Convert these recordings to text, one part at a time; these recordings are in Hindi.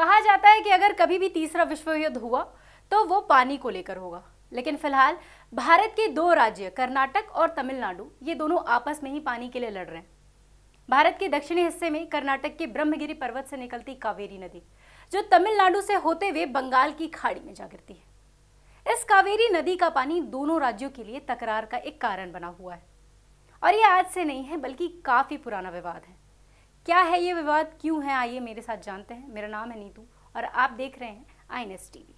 कहा जाता है कि अगर कभी भी तीसरा विश्व युद्ध हुआ तो वो पानी को लेकर होगा लेकिन फिलहाल भारत के दो राज्य कर्नाटक और तमिलनाडु ये दोनों आपस में ही पानी के लिए लड़ रहे हैं भारत के दक्षिणी हिस्से में कर्नाटक के ब्रह्मगिरी पर्वत से निकलती कावेरी नदी जो तमिलनाडु से होते हुए बंगाल की खाड़ी में जा गिरती है इस कावेरी नदी का पानी दोनों राज्यों के लिए तकरार का एक कारण बना हुआ है और ये आज से नहीं है बल्कि काफ़ी पुराना विवाद है क्या है ये विवाद क्यों है आइए मेरे साथ जानते हैं मेरा नाम है नीतू और आप देख रहे हैं आई एन टीवी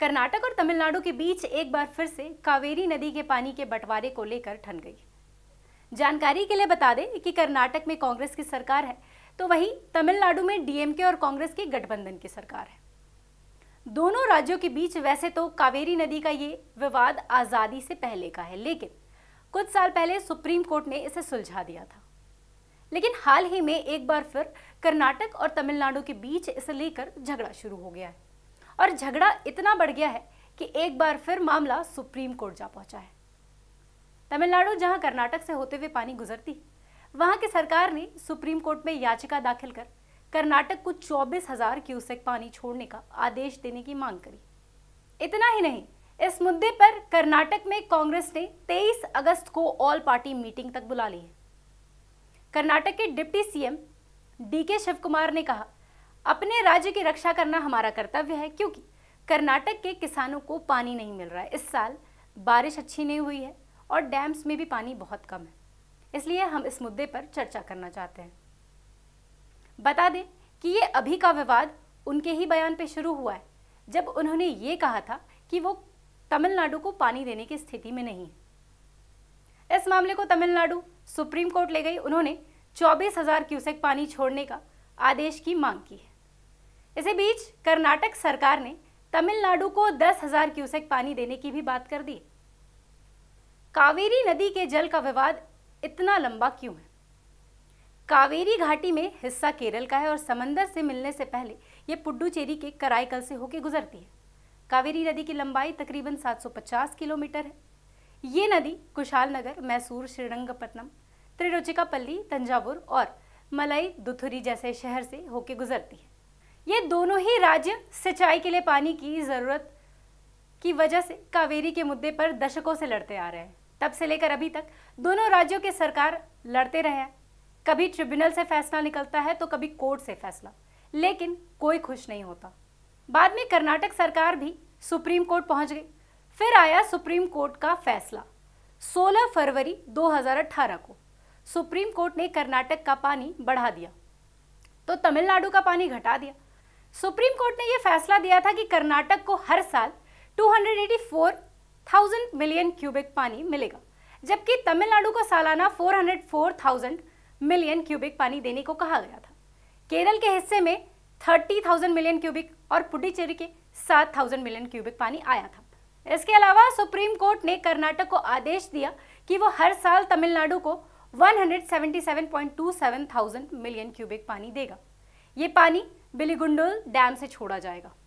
कर्नाटक और तमिलनाडु के बीच एक बार फिर से कावेरी नदी के पानी के बंटवारे को लेकर ठन गई जानकारी के लिए बता दें कि कर्नाटक में कांग्रेस की सरकार है तो वहीं तमिलनाडु में डीएमके और कांग्रेस के गठबंधन की सरकार है दोनों राज्यों के बीच वैसे तो कावेरी नदी का ये विवाद आज़ादी से पहले का है लेकिन कुछ साल पहले सुप्रीम कोर्ट ने इसे सुलझा दिया था लेकिन हाल ही में एक बार फिर कर्नाटक और तमिलनाडु के बीच इसे लेकर झगड़ा शुरू हो गया है और झगड़ा इतना बढ़ गया है कि एक बार फिर मामला सुप्रीम कोर्ट जा पहुंचा है तमिलनाडु जहां कर्नाटक से होते हुए पानी गुजरती वहां की सरकार ने सुप्रीम कोर्ट में याचिका दाखिल कर कर्नाटक को चौबीस हजार क्यूसेक पानी छोड़ने का आदेश देने की मांग करी इतना ही नहीं इस मुद्दे पर कर्नाटक में कांग्रेस ने 23 अगस्त को ऑल पार्टी मीटिंग तक बुला ली है कर्नाटक के डिप्टी सीएम डीके शिव कुमार ने कहा अपने राज्य की रक्षा करना हमारा कर्तव्य है क्योंकि कर्नाटक के किसानों को पानी नहीं मिल रहा है इस साल बारिश अच्छी नहीं हुई है और डैम्स में भी पानी बहुत कम है इसलिए हम इस मुद्दे पर चर्चा करना चाहते हैं बता दें कि ये अभी का विवाद उनके ही बयान पे शुरू हुआ है जब उन्होंने ये कहा था कि वो तमिलनाडु को पानी देने की स्थिति में नहीं है इस मामले को तमिलनाडु सुप्रीम कोर्ट ले गई उन्होंने चौबीस हजार क्यूसेक पानी छोड़ने का आदेश की मांग की है इसी बीच कर्नाटक सरकार ने तमिलनाडु को दस हजार क्यूसेक पानी देने की भी बात कर दी कावेरी नदी के जल का विवाद इतना लंबा क्यों है कावेरी घाटी में हिस्सा केरल का है और समंदर से मिलने से पहले यह पुडुचेरी के कराईकल से होके गुजरती है कावेरी नदी की लंबाई तकरीबन 750 किलोमीटर है ये नदी कुशाल नगर मैसूर श्रीरंगपट्टनम त्रिरुचिकापल्ली तंजावुर और मलाई दुथुरी जैसे शहर से होके गुजरती है ये दोनों ही राज्य सिंचाई के लिए पानी की ज़रूरत की वजह से कावेरी के मुद्दे पर दशकों से लड़ते आ रहे हैं तब से लेकर अभी तक दोनों राज्यों के सरकार लड़ते रहे हैं कभी ट्रिब्यूनल से फैसला निकलता है तो कभी कोर्ट से फैसला लेकिन कोई खुश नहीं होता बाद में कर्नाटक सरकार भी सुप्रीम कोर्ट पहुंच गई फिर आया सुप्रीम कोर्ट का फैसला 16 फरवरी 2018 को सुप्रीम कोर्ट ने कर्नाटक का पानी बढ़ा दिया तो तमिलनाडु का पानी घटा दिया सुप्रीम कोर्ट ने यह फैसला दिया था कि कर्नाटक को हर साल 284,000 मिलियन क्यूबिक पानी मिलेगा जबकि तमिलनाडु को सालाना 404,000 मिलियन क्यूबिक पानी देने को कहा गया था केरल के हिस्से में 30,000 मिलियन क्यूबिक और पुडुचेरी के 7,000 मिलियन क्यूबिक पानी आया था इसके अलावा सुप्रीम कोर्ट ने कर्नाटक को आदेश दिया कि वो हर साल तमिलनाडु को 177.27 थाउजेंड मिलियन क्यूबिक पानी देगा ये पानी बिलीगुंडोल डैम से छोड़ा जाएगा